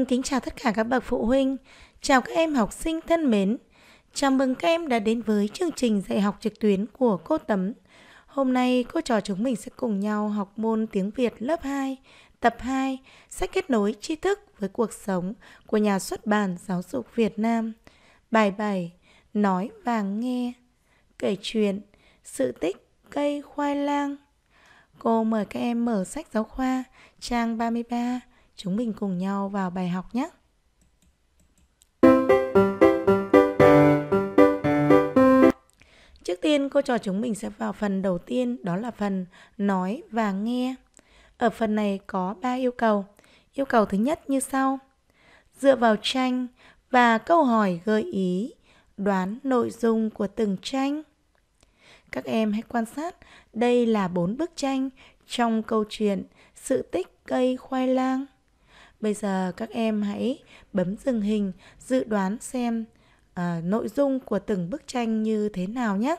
Xin vâng, kính chào tất cả các bậc phụ huynh, chào các em học sinh thân mến. Chào mừng các em đã đến với chương trình dạy học trực tuyến của cô Tấm. Hôm nay cô trò chúng mình sẽ cùng nhau học môn tiếng Việt lớp 2, tập 2, sách kết nối tri thức với cuộc sống của nhà xuất bản Giáo dục Việt Nam. Bài 7: Nói và nghe, kể chuyện, sự tích cây khoai lang. Cô mời các em mở sách giáo khoa trang 33 Chúng mình cùng nhau vào bài học nhé. Trước tiên cô trò chúng mình sẽ vào phần đầu tiên đó là phần nói và nghe. Ở phần này có ba yêu cầu. Yêu cầu thứ nhất như sau. Dựa vào tranh và câu hỏi gợi ý, đoán nội dung của từng tranh. Các em hãy quan sát, đây là bốn bức tranh trong câu chuyện Sự tích cây khoai lang. Bây giờ các em hãy bấm dừng hình dự đoán xem à, nội dung của từng bức tranh như thế nào nhé.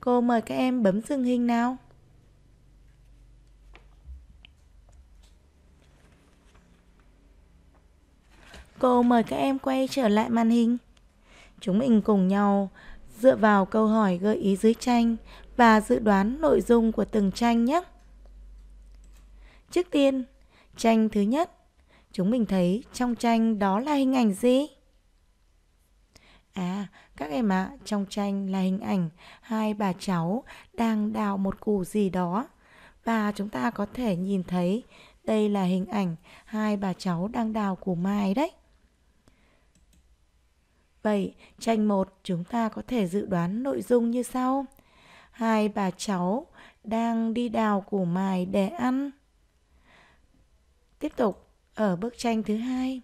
Cô mời các em bấm dừng hình nào. Cô mời các em quay trở lại màn hình. Chúng mình cùng nhau dựa vào câu hỏi gợi ý dưới tranh và dự đoán nội dung của từng tranh nhé. Trước tiên, tranh thứ nhất Chúng mình thấy trong tranh đó là hình ảnh gì? À, các em ạ, à, trong tranh là hình ảnh hai bà cháu đang đào một củ gì đó. Và chúng ta có thể nhìn thấy đây là hình ảnh hai bà cháu đang đào củ mai đấy. Vậy, tranh một chúng ta có thể dự đoán nội dung như sau. Hai bà cháu đang đi đào củ mài để ăn. Tiếp tục, ở bức tranh thứ hai,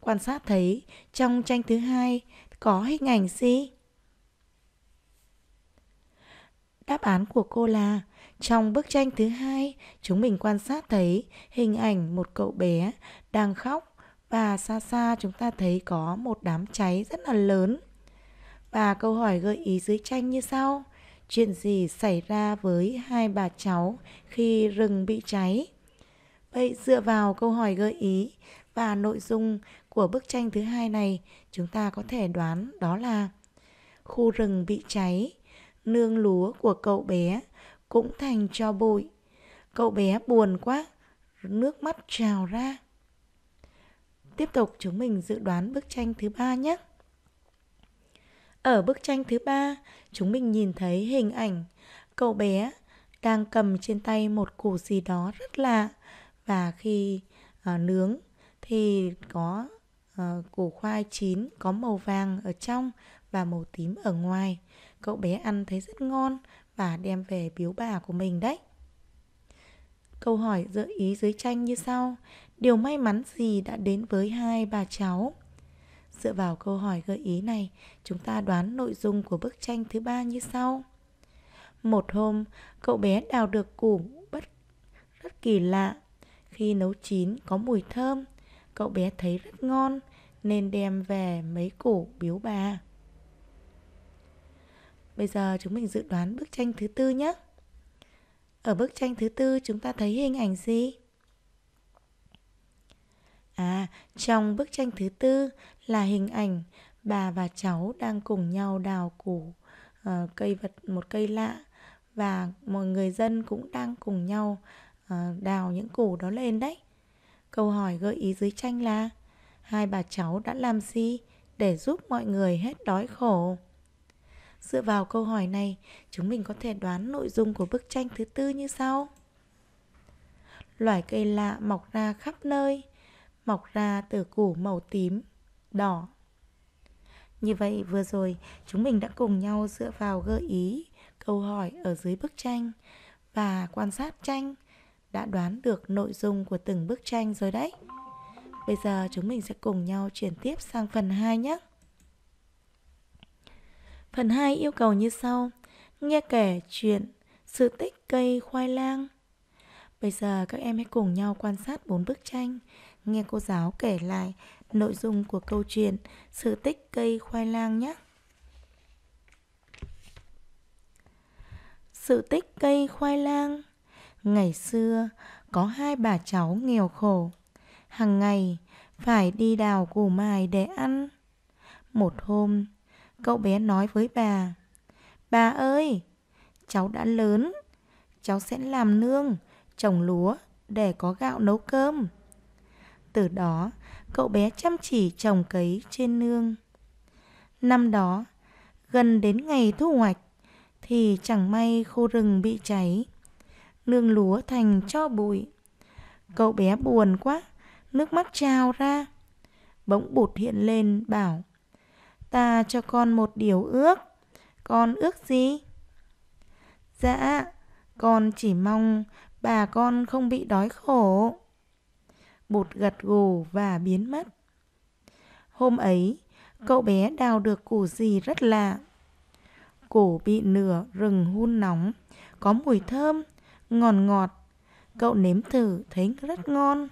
quan sát thấy trong tranh thứ hai có hình ảnh gì? Đáp án của cô là trong bức tranh thứ hai, chúng mình quan sát thấy hình ảnh một cậu bé đang khóc và xa xa chúng ta thấy có một đám cháy rất là lớn. Và câu hỏi gợi ý dưới tranh như sau: Chuyện gì xảy ra với hai bà cháu khi rừng bị cháy? Vậy dựa vào câu hỏi gợi ý và nội dung của bức tranh thứ hai này, chúng ta có thể đoán đó là khu rừng bị cháy, nương lúa của cậu bé cũng thành cho bụi. Cậu bé buồn quá, nước mắt trào ra. Tiếp tục chúng mình dự đoán bức tranh thứ ba nhé. Ở bức tranh thứ ba, chúng mình nhìn thấy hình ảnh cậu bé đang cầm trên tay một củ gì đó rất lạ. Là và khi uh, nướng thì có uh, củ khoai chín có màu vàng ở trong và màu tím ở ngoài. Cậu bé ăn thấy rất ngon và đem về biếu bà của mình đấy. Câu hỏi gợi ý dưới tranh như sau. Điều may mắn gì đã đến với hai bà cháu? Dựa vào câu hỏi gợi ý này, chúng ta đoán nội dung của bức tranh thứ ba như sau. Một hôm, cậu bé đào được củ bất rất kỳ lạ khi nấu chín có mùi thơm, cậu bé thấy rất ngon nên đem về mấy củ biếu bà. Bây giờ chúng mình dự đoán bức tranh thứ tư nhé. Ở bức tranh thứ tư chúng ta thấy hình ảnh gì? À, trong bức tranh thứ tư là hình ảnh bà và cháu đang cùng nhau đào củ uh, cây vật một cây lạ và mọi người dân cũng đang cùng nhau Ờ, đào những củ đó lên đấy. Câu hỏi gợi ý dưới tranh là hai bà cháu đã làm gì để giúp mọi người hết đói khổ? Dựa vào câu hỏi này, chúng mình có thể đoán nội dung của bức tranh thứ tư như sau. Loài cây lạ mọc ra khắp nơi, mọc ra từ củ màu tím, đỏ. Như vậy vừa rồi, chúng mình đã cùng nhau dựa vào gợi ý câu hỏi ở dưới bức tranh và quan sát tranh đã đoán được nội dung của từng bức tranh rồi đấy. Bây giờ chúng mình sẽ cùng nhau chuyển tiếp sang phần 2 nhé. Phần 2 yêu cầu như sau. Nghe kể chuyện sự tích cây khoai lang. Bây giờ các em hãy cùng nhau quan sát bốn bức tranh, nghe cô giáo kể lại nội dung của câu chuyện sự tích cây khoai lang nhé. Sự tích cây khoai lang Ngày xưa có hai bà cháu nghèo khổ, hàng ngày phải đi đào củ mài để ăn. Một hôm, cậu bé nói với bà, Bà ơi, cháu đã lớn, cháu sẽ làm nương, trồng lúa để có gạo nấu cơm. Từ đó, cậu bé chăm chỉ trồng cấy trên nương. Năm đó, gần đến ngày thu hoạch thì chẳng may khu rừng bị cháy nương lúa thành cho bụi. Cậu bé buồn quá, nước mắt trào ra. Bỗng bụt hiện lên bảo, ta cho con một điều ước, con ước gì? Dạ, con chỉ mong bà con không bị đói khổ. Bụt gật gù và biến mất. Hôm ấy, cậu bé đào được củ gì rất lạ. Củ bị nửa rừng hun nóng, có mùi thơm ngọt ngọt. Cậu nếm thử thấy rất ngon.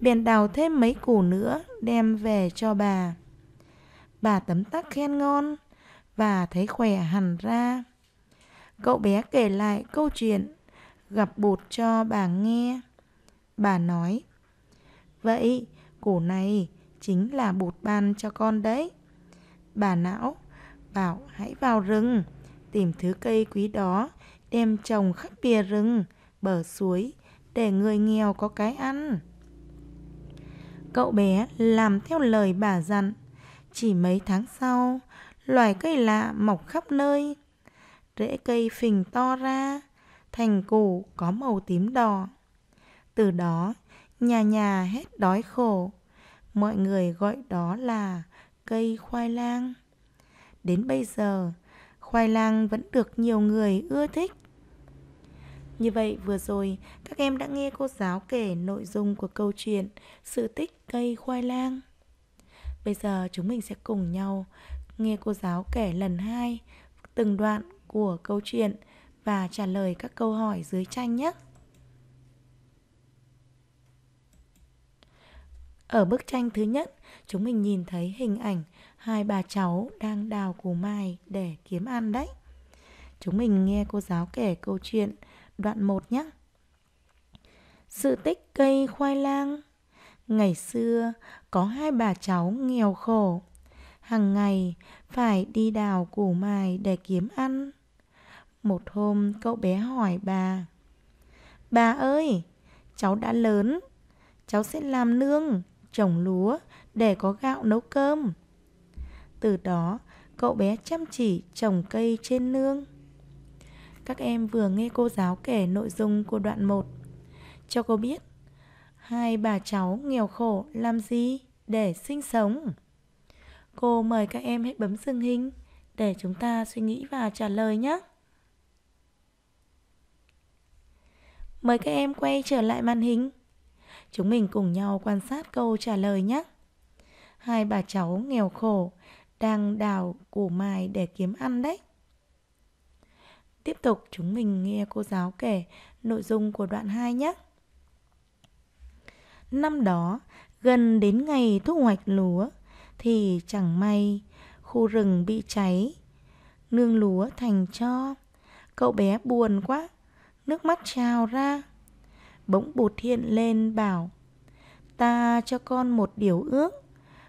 Bèn đào thêm mấy củ nữa đem về cho bà. Bà tấm tắc khen ngon và thấy khỏe hẳn ra. Cậu bé kể lại câu chuyện gặp bụt cho bà nghe. Bà nói, Vậy, củ này chính là bụt ban cho con đấy. Bà não bảo hãy vào rừng, tìm thứ cây quý đó đem trồng khắp bìa rừng, bờ suối để người nghèo có cái ăn. Cậu bé làm theo lời bà dặn. Chỉ mấy tháng sau, loài cây lạ mọc khắp nơi. Rễ cây phình to ra, thành củ có màu tím đỏ. Từ đó, nhà nhà hết đói khổ. Mọi người gọi đó là cây khoai lang. Đến bây giờ, khoai lang vẫn được nhiều người ưa thích. Như vậy vừa rồi, các em đã nghe cô giáo kể nội dung của câu chuyện Sự tích cây khoai lang. Bây giờ chúng mình sẽ cùng nhau nghe cô giáo kể lần hai từng đoạn của câu chuyện và trả lời các câu hỏi dưới tranh nhé. Ở bức tranh thứ nhất, chúng mình nhìn thấy hình ảnh hai bà cháu đang đào củ mai để kiếm ăn đấy. Chúng mình nghe cô giáo kể câu chuyện đoạn 1 nhé. Sự tích cây khoai lang Ngày xưa có hai bà cháu nghèo khổ Hàng ngày phải đi đào củ mài để kiếm ăn Một hôm cậu bé hỏi bà Bà ơi, cháu đã lớn Cháu sẽ làm nương, trồng lúa để có gạo nấu cơm Từ đó cậu bé chăm chỉ trồng cây trên nương các em vừa nghe cô giáo kể nội dung của đoạn 1. Cho cô biết, hai bà cháu nghèo khổ làm gì để sinh sống? Cô mời các em hãy bấm dừng hình để chúng ta suy nghĩ và trả lời nhé. Mời các em quay trở lại màn hình. Chúng mình cùng nhau quan sát câu trả lời nhé. Hai bà cháu nghèo khổ đang đào củ mài để kiếm ăn đấy. Tiếp tục chúng mình nghe cô giáo kể nội dung của đoạn 2 nhé. Năm đó, gần đến ngày thu hoạch lúa thì chẳng may khu rừng bị cháy, nương lúa thành cho. Cậu bé buồn quá, nước mắt trào ra. Bỗng bụt hiện lên bảo, ta cho con một điều ước,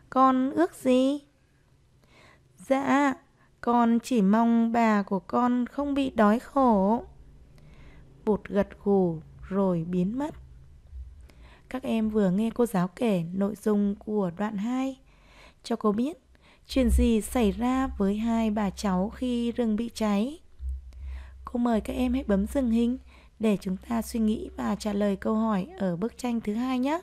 con ước gì? Dạ, con chỉ mong bà của con không bị đói khổ. Bụt gật gù rồi biến mất. Các em vừa nghe cô giáo kể nội dung của đoạn 2. Cho cô biết chuyện gì xảy ra với hai bà cháu khi rừng bị cháy. Cô mời các em hãy bấm dừng hình để chúng ta suy nghĩ và trả lời câu hỏi ở bức tranh thứ hai nhé.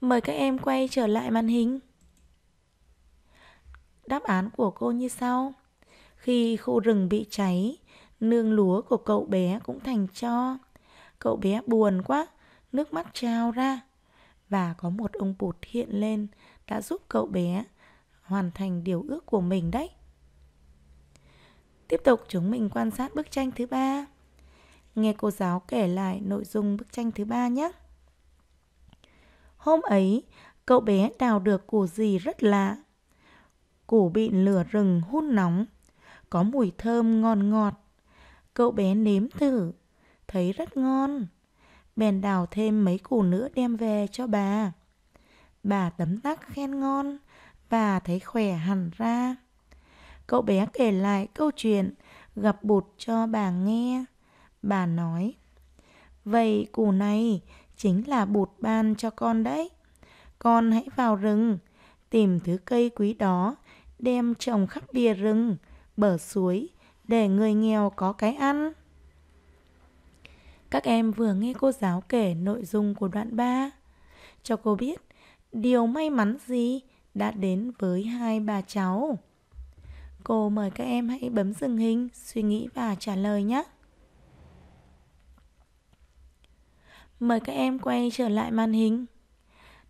Mời các em quay trở lại màn hình. Đáp án của cô như sau. Khi khu rừng bị cháy, nương lúa của cậu bé cũng thành cho. Cậu bé buồn quá, nước mắt trao ra. Và có một ông bụt hiện lên đã giúp cậu bé hoàn thành điều ước của mình đấy. Tiếp tục chúng mình quan sát bức tranh thứ ba. Nghe cô giáo kể lại nội dung bức tranh thứ ba nhé. Hôm ấy, cậu bé đào được củ gì rất lạ củ bịn lửa rừng hun nóng, có mùi thơm ngon ngọt. Cậu bé nếm thử, thấy rất ngon. Bèn đào thêm mấy củ nữa đem về cho bà. Bà tấm tắc khen ngon và thấy khỏe hẳn ra. Cậu bé kể lại câu chuyện gặp bụt cho bà nghe. Bà nói, Vậy củ này chính là bụt ban cho con đấy. Con hãy vào rừng, tìm thứ cây quý đó đem trồng khắp bìa rừng, bờ suối để người nghèo có cái ăn. Các em vừa nghe cô giáo kể nội dung của đoạn 3 cho cô biết điều may mắn gì đã đến với hai bà cháu. Cô mời các em hãy bấm dừng hình, suy nghĩ và trả lời nhé. Mời các em quay trở lại màn hình.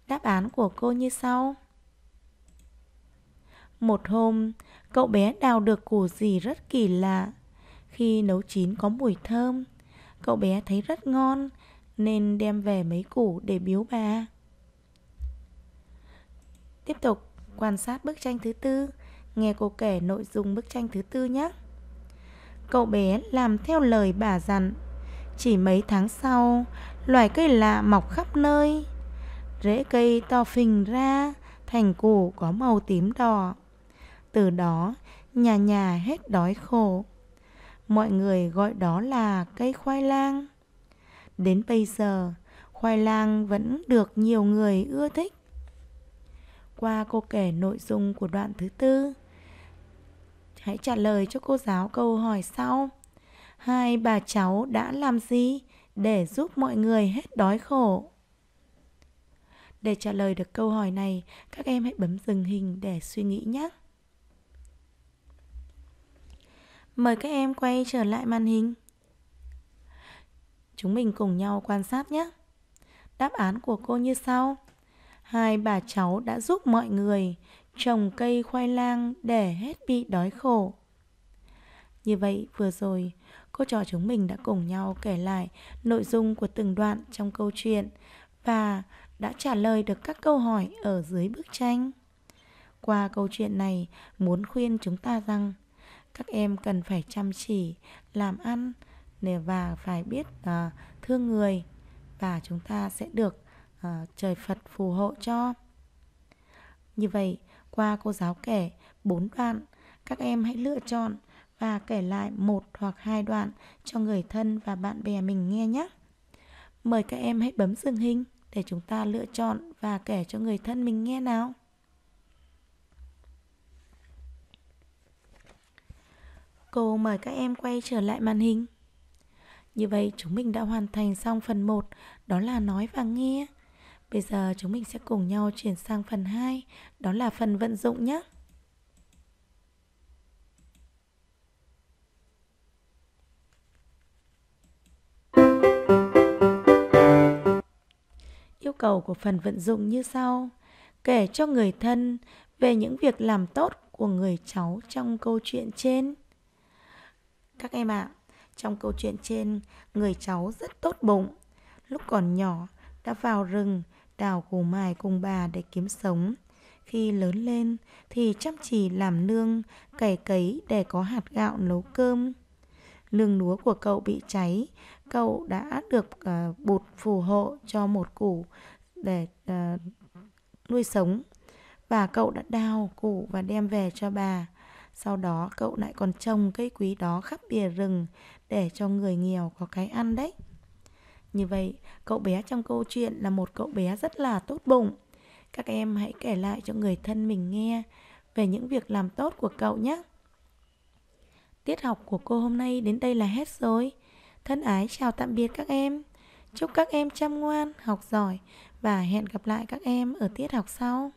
Đáp án của cô như sau. Một hôm, cậu bé đào được củ gì rất kỳ lạ. Khi nấu chín có mùi thơm, cậu bé thấy rất ngon nên đem về mấy củ để biếu bà. Tiếp tục quan sát bức tranh thứ tư, nghe cô kể nội dung bức tranh thứ tư nhé. Cậu bé làm theo lời bà dặn. Chỉ mấy tháng sau, loài cây lạ mọc khắp nơi. Rễ cây to phình ra, thành củ có màu tím đỏ. Từ đó, nhà nhà hết đói khổ. Mọi người gọi đó là cây khoai lang. Đến bây giờ, khoai lang vẫn được nhiều người ưa thích. Qua cô kể nội dung của đoạn thứ tư. Hãy trả lời cho cô giáo câu hỏi sau. Hai bà cháu đã làm gì để giúp mọi người hết đói khổ? Để trả lời được câu hỏi này, các em hãy bấm dừng hình để suy nghĩ nhé. Mời các em quay trở lại màn hình. Chúng mình cùng nhau quan sát nhé. Đáp án của cô như sau. Hai bà cháu đã giúp mọi người trồng cây khoai lang để hết bị đói khổ. Như vậy vừa rồi, cô trò chúng mình đã cùng nhau kể lại nội dung của từng đoạn trong câu chuyện và đã trả lời được các câu hỏi ở dưới bức tranh. Qua câu chuyện này, muốn khuyên chúng ta rằng các em cần phải chăm chỉ làm ăn và phải biết uh, thương người và chúng ta sẽ được uh, trời Phật phù hộ cho. Như vậy, qua cô giáo kể bốn đoạn, các em hãy lựa chọn và kể lại một hoặc hai đoạn cho người thân và bạn bè mình nghe nhé. Mời các em hãy bấm dừng hình để chúng ta lựa chọn và kể cho người thân mình nghe nào. Cô mời các em quay trở lại màn hình. Như vậy chúng mình đã hoàn thành xong phần 1, đó là nói và nghe. Bây giờ chúng mình sẽ cùng nhau chuyển sang phần 2, đó là phần vận dụng nhé. Yêu cầu của phần vận dụng như sau. Kể cho người thân về những việc làm tốt của người cháu trong câu chuyện trên các em ạ. À. Trong câu chuyện trên, người cháu rất tốt bụng. Lúc còn nhỏ, đã vào rừng đào củ mài cùng bà để kiếm sống. Khi lớn lên thì chăm chỉ làm nương, cày cấy để có hạt gạo nấu cơm. Nương lúa của cậu bị cháy, cậu đã được uh, ờ, bột phù hộ cho một củ để uh, nuôi sống. Và cậu đã đào củ và đem về cho bà. Sau đó cậu lại còn trồng cây quý đó khắp bìa rừng để cho người nghèo có cái ăn đấy. Như vậy, cậu bé trong câu chuyện là một cậu bé rất là tốt bụng. Các em hãy kể lại cho người thân mình nghe về những việc làm tốt của cậu nhé. Tiết học của cô hôm nay đến đây là hết rồi. Thân ái chào tạm biệt các em. Chúc các em chăm ngoan, học giỏi và hẹn gặp lại các em ở tiết học sau.